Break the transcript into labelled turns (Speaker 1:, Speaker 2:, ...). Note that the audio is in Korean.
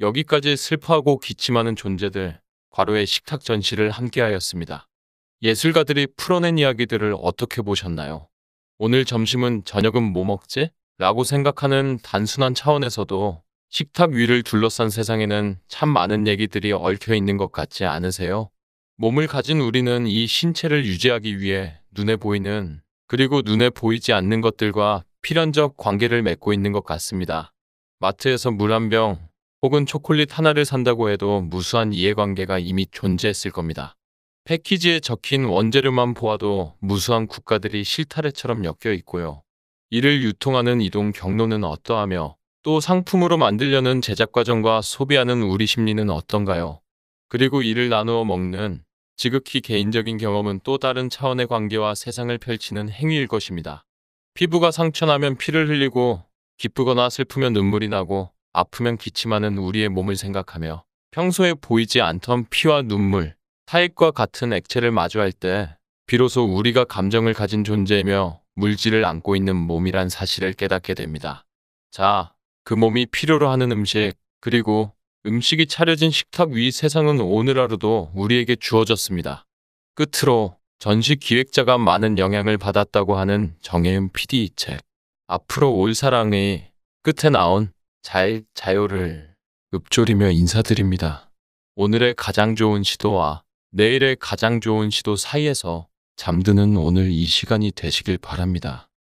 Speaker 1: 여기까지 슬퍼하고 기침하는 존재들, 과로의 식탁 전시를 함께하였습니다. 예술가들이 풀어낸 이야기들을 어떻게 보셨나요? 오늘 점심은 저녁은 뭐 먹지? 라고 생각하는 단순한 차원에서도 식탁 위를 둘러싼 세상에는 참 많은 얘기들이 얽혀 있는 것 같지 않으세요? 몸을 가진 우리는 이 신체를 유지하기 위해 눈에 보이는 그리고 눈에 보이지 않는 것들과 필연적 관계를 맺고 있는 것 같습니다. 마트에서 물 한 병, 혹은 초콜릿 하나를 산다고 해도 무수한 이해관계가 이미 존재했을 겁니다. 패키지에 적힌 원재료만 보아도 무수한 국가들이 실타래처럼 엮여 있고요. 이를 유통하는 이동 경로는 어떠하며 또 상품으로 만들려는 제작 과정과 소비하는 우리 심리는 어떤가요? 그리고 이를 나누어 먹는 지극히 개인적인 경험은 또 다른 차원의 관계와 세상을 펼치는 행위일 것입니다. 피부가 상처나면 피를 흘리고 기쁘거나 슬프면 눈물이 나고 아프면 기침하는 우리의 몸을 생각하며 평소에 보이지 않던 피와 눈물, 타액과 같은 액체를 마주할 때 비로소 우리가 감정을 가진 존재며 이 물질을 안고 있는 몸이란 사실을 깨닫게 됩니다. 자, 그 몸이 필요로 하는 음식, 그리고 음식이 차려진 식탁 위 세상은 오늘 하루도 우리에게 주어졌습니다. 끝으로 전시 기획자가 많은 영향을 받았다고 하는 정혜윤 PD 책 앞으로 올 사랑의 끝에 나온 잘 자요를 읊조리며
Speaker 2: 인사드립니다.
Speaker 1: 오늘의 가장 좋은 시도와 내일의 가장 좋은 시도 사이에서
Speaker 2: 잠드는 오늘 이 시간이 되시길 바랍니다.